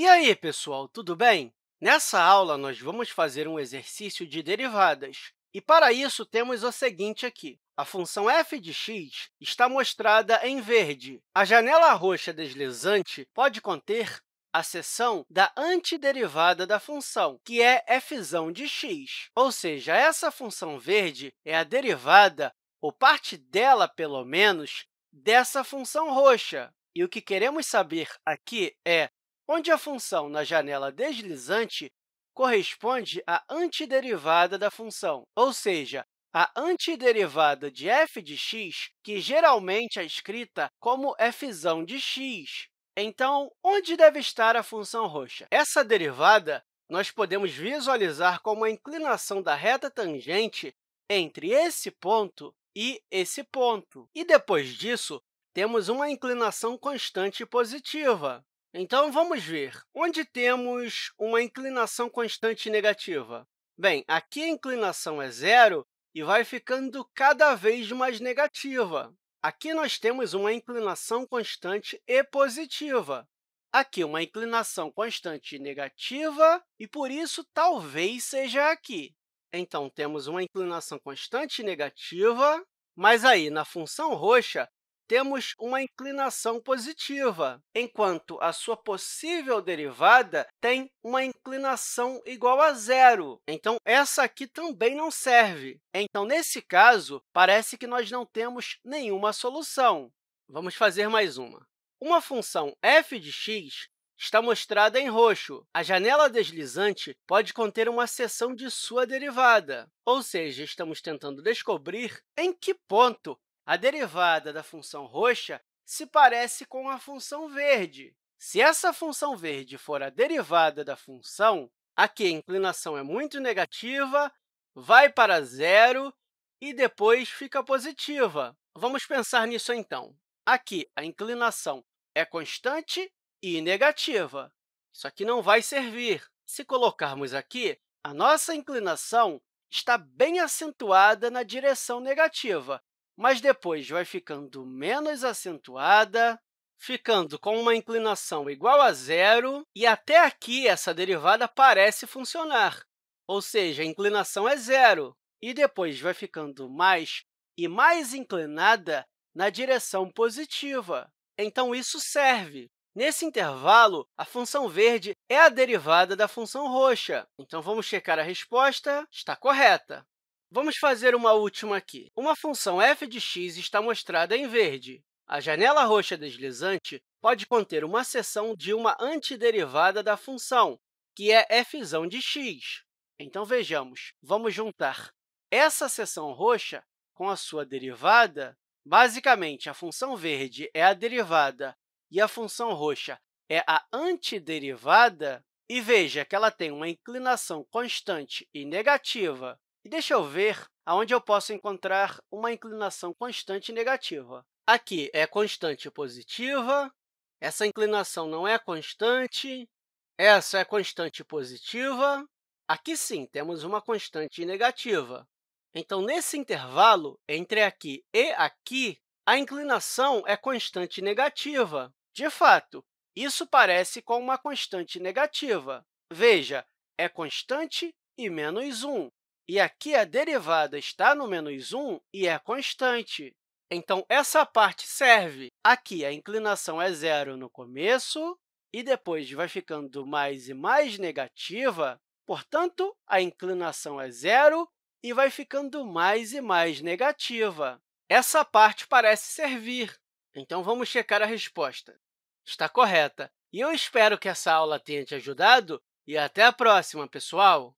E aí, pessoal, tudo bem? Nessa aula, nós vamos fazer um exercício de derivadas. E, para isso, temos o seguinte aqui. A função f de x está mostrada em verde. A janela roxa deslizante pode conter a seção da antiderivada da função, que é f de x. Ou seja, essa função verde é a derivada, ou parte dela, pelo menos, dessa função roxa. E o que queremos saber aqui é onde a função na janela deslizante corresponde à antiderivada da função, ou seja, a antiderivada de f de x, que geralmente é escrita como f de x. Então, onde deve estar a função roxa? Essa derivada nós podemos visualizar como a inclinação da reta tangente entre esse ponto e esse ponto. E, depois disso, temos uma inclinação constante positiva. Então, vamos ver. Onde temos uma inclinação constante negativa? Bem, aqui a inclinação é zero e vai ficando cada vez mais negativa. Aqui nós temos uma inclinação constante e positiva. Aqui, uma inclinação constante negativa, e por isso talvez seja aqui. Então, temos uma inclinação constante negativa, mas aí, na função roxa, temos uma inclinação positiva, enquanto a sua possível derivada tem uma inclinação igual a zero. Então, essa aqui também não serve. Então, nesse caso, parece que nós não temos nenhuma solução. Vamos fazer mais uma. Uma função f de x está mostrada em roxo. A janela deslizante pode conter uma seção de sua derivada, ou seja, estamos tentando descobrir em que ponto a derivada da função roxa se parece com a função verde. Se essa função verde for a derivada da função, aqui a inclinação é muito negativa, vai para zero e depois fica positiva. Vamos pensar nisso, então. Aqui, a inclinação é constante e negativa. Isso aqui não vai servir. Se colocarmos aqui, a nossa inclinação está bem acentuada na direção negativa mas depois vai ficando menos acentuada, ficando com uma inclinação igual a zero, e até aqui essa derivada parece funcionar, ou seja, a inclinação é zero, e depois vai ficando mais e mais inclinada na direção positiva. Então, isso serve. Nesse intervalo, a função verde é a derivada da função roxa. Então, vamos checar a resposta. Está correta. Vamos fazer uma última aqui. Uma função f de x está mostrada em verde. A janela roxa deslizante pode conter uma seção de uma antiderivada da função, que é f de x. Então, vejamos, vamos juntar essa seção roxa com a sua derivada. Basicamente, a função verde é a derivada e a função roxa é a antiderivada. E veja que ela tem uma inclinação constante e negativa. E deixa eu ver aonde eu posso encontrar uma inclinação constante negativa. Aqui é constante positiva, essa inclinação não é constante, essa é constante positiva. Aqui, sim, temos uma constante negativa. Então, nesse intervalo entre aqui e aqui, a inclinação é constante negativa. De fato, isso parece com uma constante negativa. Veja, é constante e menos 1. E aqui a derivada está no menos 1 e é constante. Então, essa parte serve. Aqui, a inclinação é zero no começo e depois vai ficando mais e mais negativa. Portanto, a inclinação é zero e vai ficando mais e mais negativa. Essa parte parece servir. Então, vamos checar a resposta. Está correta. E eu espero que essa aula tenha te ajudado. E até a próxima, pessoal!